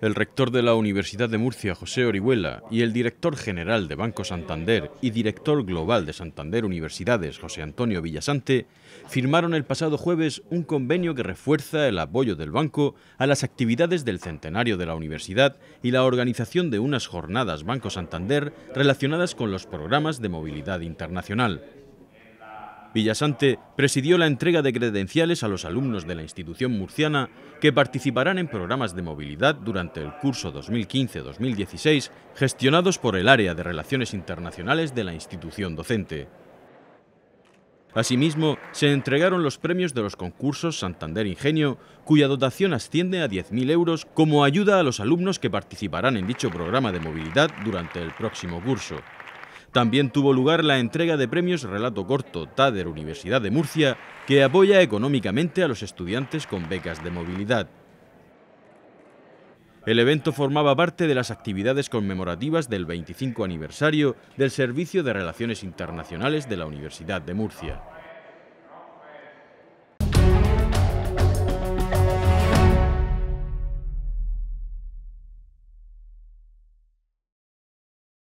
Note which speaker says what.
Speaker 1: El rector de la Universidad de Murcia, José Orihuela, y el director general de Banco Santander y director global de Santander Universidades, José Antonio Villasante, firmaron el pasado jueves un convenio que refuerza el apoyo del banco a las actividades del centenario de la universidad y la organización de unas jornadas Banco Santander relacionadas con los programas de movilidad internacional. Villasante presidió la entrega de credenciales a los alumnos de la institución murciana que participarán en programas de movilidad durante el curso 2015-2016 gestionados por el Área de Relaciones Internacionales de la institución docente. Asimismo, se entregaron los premios de los concursos Santander Ingenio, cuya dotación asciende a 10.000 euros como ayuda a los alumnos que participarán en dicho programa de movilidad durante el próximo curso. También tuvo lugar la entrega de premios Relato Corto TADER Universidad de Murcia, que apoya económicamente a los estudiantes con becas de movilidad. El evento formaba parte de las actividades conmemorativas del 25 aniversario del Servicio de Relaciones Internacionales de la Universidad de Murcia.